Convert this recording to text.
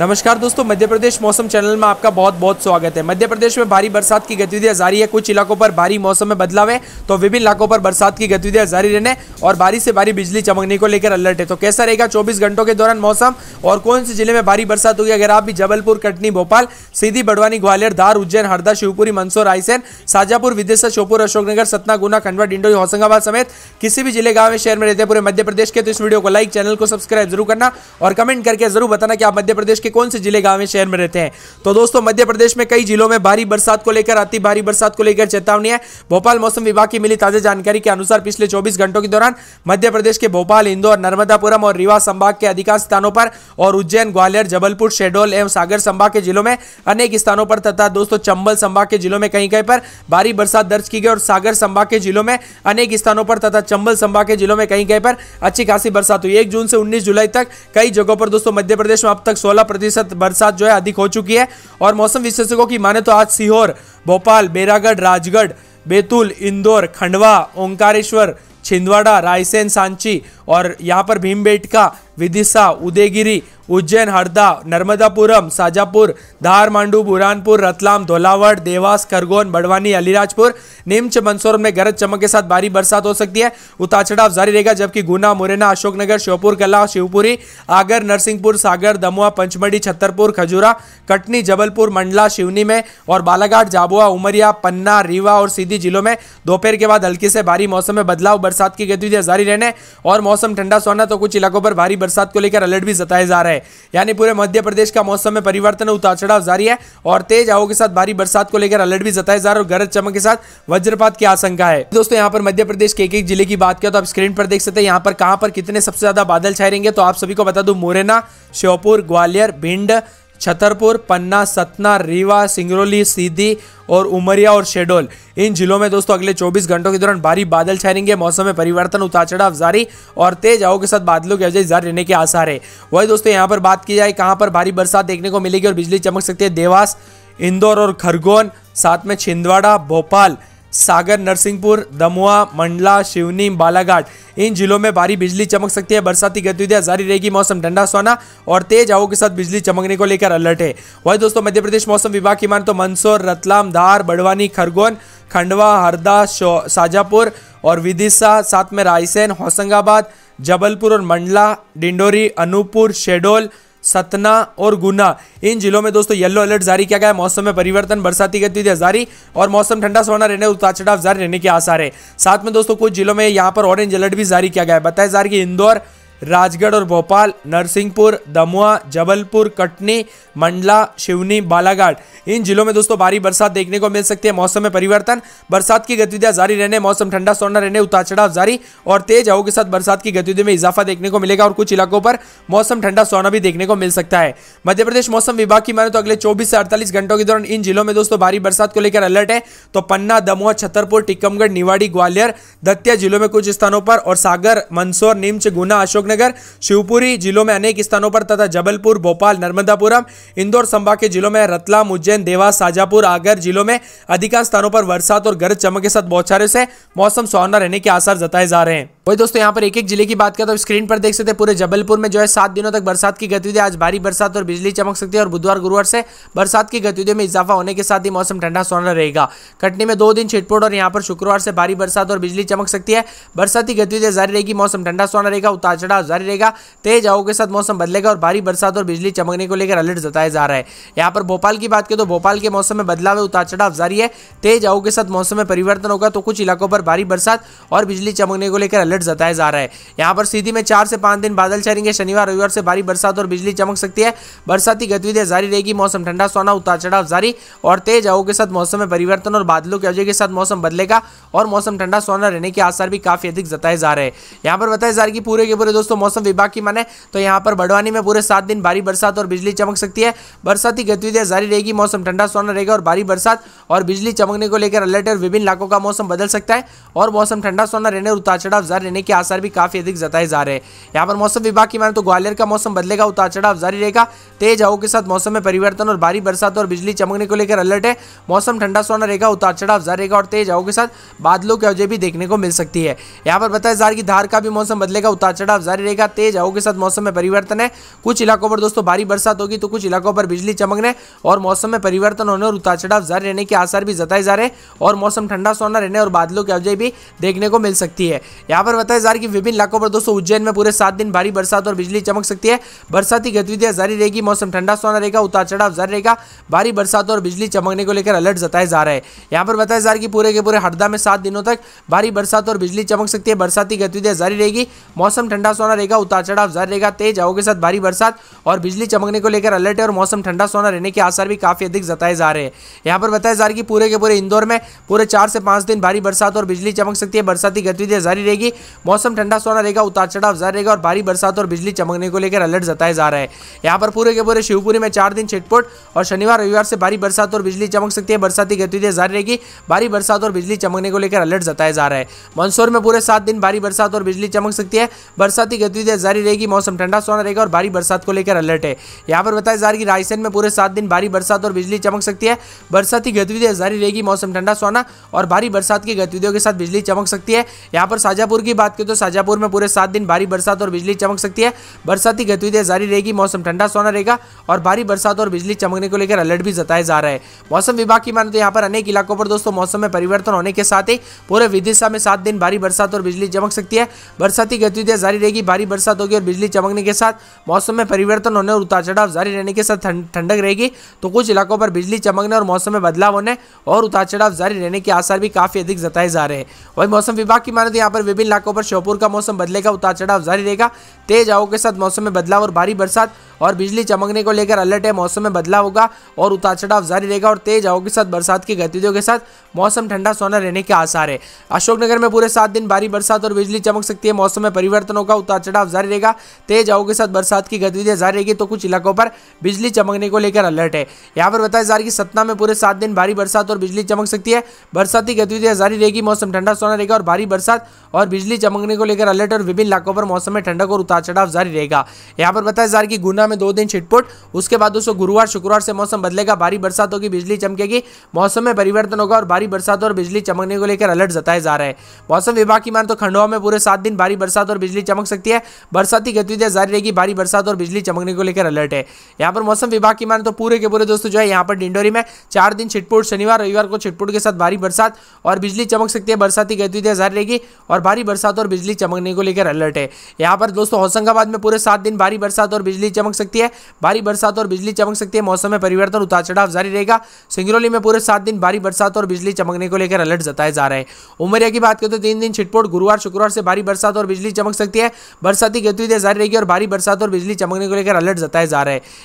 नमस्कार दोस्तों मध्य प्रदेश मौसम चैनल में आपका बहुत बहुत स्वागत है मध्य प्रदेश में भारी बरसात की गतिविधियां जारी है कुछ इलाकों पर भारी मौसम में बदलाव है तो विभिन्न इलाकों पर बरसात की गतिविधियां जारी रहने और भारी से भारी बिजली चमकने को लेकर अलर्ट है तो कैसा रहेगा चौबीस घंटों के दौरान मौसम और कौन से जिले में भारी बरसात होगी अगर आप भी जबलपुर कटनी भोपाल सीधी बड़वानी ग्वालियर धार उज्जैन हरदा शिवपुरी मंदसौर रायसेन शाजापुर विदेशा श्योपुर अशोकनगर सतना गुना खंडवा डिंडोई होशंगाबाद समेत किसी भी जिले गांव में शहर में रहते पूरे मध्य प्रदेश के तो इस वीडियो को लाइक चैनल को सब्सक्राइब जरूर करना और कमेंट करके जरूर बताना कि आप मध्य प्रदेश के कौन से जिले गाँव शहर में रहते हैं तो दोस्तों मध्य प्रदेश में कई जिलों में भारी बरसात को लेकर अति भारी बरसात को लेकर चेतावनी है भोपाल मौसम विभाग की मिली ताजा जानकारी के अनुसार पिछले चौबीस घंटों के दौरान मध्य प्रदेश के भोपाल इंदौर नर्मदापुरम और रीवा संभाग के अधिकांश स्थानों पर और उज्जैन ग्वालियर जबलपुर शेडोल एवं सागर संभाग के जिलों में अनेक स्थानों पर तथा दोस्तों चंबल संभाग के जिलों में कहीं कहीं पर भारी बरसात दर्ज की गई और सागर संभाग के जिलों में अनेक स्थानों पर तथा चंबल संभाग के जिलों में कहीं कहीं पर अच्छी खासी बरसात हुई एक जून से उन्नीस जुलाई तक कई जगहों पर दोस्तों मध्य प्रदेश में अब तक सोलह प्रतिशत बरसात जो है अधिक हो चुकी है और मौसम विशेषज्ञों की माने तो आज सीहोर भोपाल बेरागढ़ राजगढ़ बैतूल इंदौर खंडवा ओंकारेश्वर छिंदवाड़ा रायसेन सांची और यहाँ पर भीमबेटका विदिशा उदयगिरी उज्जैन हरदा नर्मदापुरम साजापुर धार मांडू बुरानपुर रतलाम धोलावड़ देवास खरगोन बड़वानी अलीराजपुर निम्च मंदसौर में गरज चमक के साथ भारी बरसात हो सकती है उतार चढ़ाव जारी रहेगा जबकि गुना मुरैना अशोकनगर श्योपुर कला शिवपुरी आगर नरसिंहपुर सागर दमुआ पंचमढ़ी छतरपुर खजूरा कटनी जबलपुर मंडला शिवनी में और बालाघाट झाबुआ उमरिया पन्ना रीवा और सीधी जिलों में दोपहर के बाद हल्की से भारी मौसम में बदलाव बरसात की गतिविधियां जारी रहने और मौसम ठंडा सोना तो कुछ इलाकों पर भारी बरसात को लेकर अलर्ट भी जताया जा रहा है यानी पूरे मध्य प्रदेश का मौसम में परिवर्तन उतार चढ़ाव जारी है और तेज हवा के साथ भारी बरसात को लेकर अलर्ट भी जताया जा रहा है और गरज चमक के साथ वज्रपात की आशंका है दोस्तों यहाँ पर मध्य प्रदेश के एक एक जिले की बात करें तो आप स्क्रीन पर देख सकते हैं यहाँ पर कहाँ पर कितने सबसे ज्यादा बादल छाएंगे तो आप सभी को बता दू मुरैना श्योपुर ग्वालियर भिंड छतरपुर पन्ना सतना रीवा सिंगरौली सीधी और उमरिया और शेडोल इन जिलों में दोस्तों अगले 24 घंटों के दौरान भारी बादल छाएंगे मौसम में परिवर्तन उतार चढ़ाव जारी और तेज हवाओं के साथ बादलों की वजह जारी रहने के आसार है वही दोस्तों यहाँ पर बात की जाए कहाँ पर भारी बरसात देखने को मिलेगी और बिजली चमक सकती है देवास इंदौर और खरगोन साथ में छिंदवाड़ा भोपाल सागर नरसिंहपुर दमुआ मंडला शिवनी बालाघाट इन जिलों में भारी बिजली चमक सकती है बरसाती गतिविधियां जारी रहेगी मौसम ठंडा सोना और तेज हवाओं के साथ बिजली चमकने को लेकर अलर्ट है वही दोस्तों मध्य प्रदेश मौसम विभाग की माने तो मंदसौर रतलाम धार बड़वानी खरगोन खंडवा हरदा शाजापुर और विदिशा साथ में रायसेन होशंगाबाद जबलपुर और मंडला डिंडोरी अनूपपुर शेडोल सतना और गुना इन जिलों में दोस्तों येलो अलर्ट जारी किया गया है मौसम में परिवर्तन बरसाती गतिविधियां जारी और मौसम ठंडा सोना रहने उतार चढ़ाव जारी रहने के आसार है साथ में दोस्तों कुछ जिलों में यहाँ पर ऑरेंज अलर्ट भी जारी किया गया है बताया जा रहा है कि इंदौर राजगढ़ और भोपाल नरसिंहपुर दमुआ जबलपुर कटनी मंडला शिवनी बालाघाट इन जिलों में दोस्तों भारी बरसात देखने को मिल सकती है मौसम में परिवर्तन बरसात की गतिविधियां जारी रहने मौसम ठंडा सोना रहने उतार चढ़ाव जारी और तेज हवाओं के साथ बरसात की गतिविधि में इजाफा देखने को मिलेगा और कुछ इलाकों पर मौसम ठंडा सोना भी देखने को मिल सकता है मध्य प्रदेश मौसम विभाग की माने तो अगले चौबीस से अड़तालीस घंटों के दौरान इन जिलों में दोस्तों भारी बरसात को लेकर अलर्ट है तो पन्ना दमोह छतरपुर टीकमगढ़ निवाड़ी ग्वालियर दतिया जिलों में कुछ स्थानों पर और सागर मंदसौर नीमच गुना अशोक अशोकनगर शिवपुरी जिलों में अनेक स्थानों पर तथा जबलपुर भोपाल नर्मदापुरम इंदौर संभाग के जिलों में रतलाम उज्जैन देवास साजापुर आगर जिलों में अधिकांश स्थानों पर बरसात और गरज चमक के साथ बौछारों से मौसम सुहावना रहने के आसार जताए जा रहे हैं वही दोस्तों यहाँ पर एक एक जिले की बात करें तो स्क्रीन पर देख सकते हैं पूरे जबलपुर में जो है सात दिनों तक बरसात की गतिविधि आज भारी बरसात और बिजली चमक सकती है और बुधवार गुरुवार से बरसात की गतिविधियों में इजाफा होने के साथ ही मौसम ठंडा सोना रहेगा कटनी में दो दिन छिटपुट और यहाँ पर शुक्रवार से भारी बरसात और बिजली चमक सकती है बरसाती गतिविधियां जारी रहेगी मौसम ठंडा सोना रहेगा उतार चढ़ाव जारी रहेगा तेज हवा के साथ मौसम बदलेगा और भारी बरसात और बिजली चमकने को लेकर अलर्ट जताया जा रहा है यहाँ पर भोपाल की बात करें तो भोपाल के मौसम में बदलाव है उतार चढ़ाव जारी है तेज हवा के साथ मौसम में परिवर्तन होगा तो कुछ इलाकों पर भारी बरसात और बिजली चमकने को लेकर अलर्ट अलर्ट जताया जा रहा है यहाँ पर सीधी में चार से पांच दिन बादल छाएंगे शनिवार रविवार से भारी बरसात और बिजली चमक सकती है बरसाती गतिविधियां जारी रहेगी मौसम ठंडा सोना उतार चढ़ाव जारी और तेज हवा के साथ मौसम में परिवर्तन और बादलों की वजह के साथ मौसम बदलेगा और मौसम ठंडा सोना रहने के आसार भी काफी अधिक जताए जा रहे हैं यहाँ पर बताया जा रहा है कि पूरे के पूरे दोस्तों मौसम विभाग की माने तो यहाँ पर बड़वानी में पूरे सात दिन भारी बरसात और बिजली चमक सकती है बरसाती गतिविधियां जारी रहेगी मौसम ठंडा सोना रहेगा और भारी बरसात और बिजली चमकने को लेकर अलर्ट और विभिन्न इलाकों का मौसम बदल सकता है और मौसम ठंडा सोना रहने और उतार चढ़ाव जारी रहने के आसार भी काफी अधिक जताए जा रहे हैं यहाँ पर मौसम विभाग की माने तो ग्वालियर का मौसम बदलेगा उतार चढ़ाव जारी रहेगा तेज हवा के साथ मौसम में परिवर्तन और भारी बरसात और बिजली चमकने को लेकर अलर्ट है मौसम ठंडा सोना रहेगा उतार चढ़ाव जारी रहेगा और तेज हवा के साथ बादलों की अवजय भी देखने को मिल सकती है यहाँ पर बताया जा रहा है धार का भी मौसम बदलेगा उतार चढ़ाव जारी रहेगा तेज हवा के साथ मौसम में परिवर्तन है कुछ इलाकों पर दोस्तों भारी बरसात होगी तो कुछ इलाकों पर बिजली चमकने और मौसम में परिवर्तन होने और उतार चढ़ाव जारी रहने के आसार भी जताए जा रहे हैं और मौसम ठंडा सोना रहने और बादलों की अवजय भी देखने को मिल सकती है यहाँ पर बताया जा है कि विभिन्न इलाकों पर दोस्तों उज्जैन में पूरे सात दिन भारी बरसात और बिजली चमक सकती है बरसाती गतिविधियां जारी रहेगी मौसम ठंडा सोना रहेगा उतार चढ़ाव जारी रहेगा भारी बरसात और बिजली चमकने को लेकर अलर्ट जताया जा रहा है यहाँ पर बताया जा रहा है कि पूरे के पूरे हरदा में सात दिनों तक भारी बरसात और बिजली चमक सकती है बरसाती गतिविधियां जारी रहेगी मौसम ठंडा सोना रहेगा उतार चढ़ाव जारी रहेगा तेज हवा के साथ भारी बरसात और बिजली चमकने को लेकर अलर्ट है और मौसम ठंडा सोना रहने के आसार भी काफी अधिक जताए जा रहे हैं यहाँ पर बताया जा रहा है कि पूरे के पूरे इंदौर में पूरे चार से पांच दिन भारी बरसात और बिजली चमक सकती है बरसाती गतिविधियां जारी रहेगी मौसम ठंडा सोना रहेगा उतार चढ़ाव जारी रहेगा और भारी बरसात और बिजली चमकने को लेकर अलर्ट जताया जा रहा है यहाँ पर पूरे के पूरे शिवपुरी में चार दिन छिटपुट और शनिवार रविवार से भारी बरसात और बिजली चमक सकती है बरसाती गतिविधियाँ जारी रहेगी भारी बरसात और बिजली चमकने को लेकर अलर्ट जताया जा रहा है मंदसौर में पूरे सात दिन भारी बरसात और बिजली चमक सकती है बरसाती गतिविधियां जारी रहेगी मौसम ठंडा सोना रहेगा और भारी बरसात को लेकर अलर्ट है यहाँ पर बताया जा रहा है कि रायसेन में पूरे सात दिन भारी बरसात और बिजली चमक सकती है बरसाती गतिविधियां जारी रहेगी मौसम ठंडा सोना और भारी बरसात की गतिविधियों के साथ बिजली चमक सकती है यहाँ पर शाजापुर की बात करें तो शाजापुर में पूरे सात दिन भारी बरसात और बिजली चमक सकती है बरसाती गतिविधियां जारी रहेगी मौसम ठंडा सोना रहेगा और भारी बरसात और बिजली चमकने को लेकर अलर्ट भी जताया जा रहा है मौसम विभाग की माने तो यहाँ पर अनेक इलाकों पर दोस्तों मौसम में परिवर्तन होने के साथ ही पूरे विदिशा में सात दिन भारी बरसात और बिजली चमक सकती है बरसाती गतिविधियां जारी रहेगी भारी बरसात होगी और बिजली चमकने के साथ मौसम में परिवर्तन होने और उतार चढ़ाव जारी रहने के साथ ठंडक रहेगी तो कुछ इलाकों पर बिजली चमकने और मौसम में बदलाव होने और उतार चढ़ाव जारी रहने के आसार भी काफी अधिक जताए जा रहे हैं वही मौसम विभाग की माने तो यहाँ पर विभिन्न इलाकों पर श्योपुर का मौसम बदलेगा उतार चढ़ाव जारी रहेगा तेज हवाओं के साथ मौसम में बदलाव और भारी बरसात और बिजली चमकने को लेकर अलर्ट है मौसम में बदलाव होगा और उतार चढ़ाव जारी रहेगा और तेज हवाओं के साथ बरसात की गतिविधियों के साथ मौसम ठंडा सोना रहने के आसार है अशोकनगर में पूरे सात दिन भारी बरसात और बिजली चमक सकती है मौसम में परिवर्तन होगा उतार चढ़ाव जारी रहेगा तेज हवाओं के साथ बरसात की गतिविधियां जारी रहेगी तो कुछ इलाकों पर बिजली चमकने को लेकर अलर्ट है यहाँ पर बताया जा रहा है कि सतना में पूरे सात दिन भारी बरसात और बिजली चमक सकती है बरसाती गतिविधियां जारी रहेगी मौसम ठंडा सोना रहेगा और भारी बरसात और बिजली बिजली चमकने को लेकर अलर्ट और विभिन्न इलाकों पर मौसम में ठंडक और उतार चढ़ाव जारी रहेगा यहाँ पर बताया जा रहा कि गुना में दो दिन छिटपुट उसके बाद दोस्तों गुरुवार शुक्रवार से मौसम बदलेगा भारी बरसात होगी बिजली चमकेगी मौसम में परिवर्तन होगा और भारी बरसात और बिजली चमकने को लेकर अलर्ट जताया जा रहा है मौसम विभाग की मान तो खंडवा में पूरे सात दिन भारी बरसात और बिजली चमक सकती है बरसाती गतिविधियां जारी रहेगी भारी बरसात और बिजली चमकने को लेकर अलर्ट है यहाँ पर मौसम विभाग की मान तो पूरे के पूरे दोस्तों जो है यहाँ पर डिंडोरी में चार दिन छिटपुट शनिवार रविवार को छिटपुट के साथ भारी बरसात और बिजली चमक सकती है बरसाती गतिविधियां जारी रहेगी और भारी बरसात और बिजली चमकने को लेकर अलर्ट है यहाँ पर दोस्तों होशंगाबाद में पूरे सात दिन भारी बरसात और बिजली चमक सकती है भारी बरसात और बिजली चमक सकती है मौसम में परिवर्तन उतार चढ़ाव जारी रहेगा सिंगरौली में पूरे सात दिन भारी बरसात और बिजली चमकने को लेकर अलर्ट जताया जा रहा है उमरिया की बात करें तो तीन दिन छिटपोट गुरुवार शुक्रवार से भारी बरसात और बिजली चमक सकती है बरसाती गतिविधियां जारी रहेगी और भारी बरसात और बिजली चमकने को लेकर अलर्ट जताया जा रहा है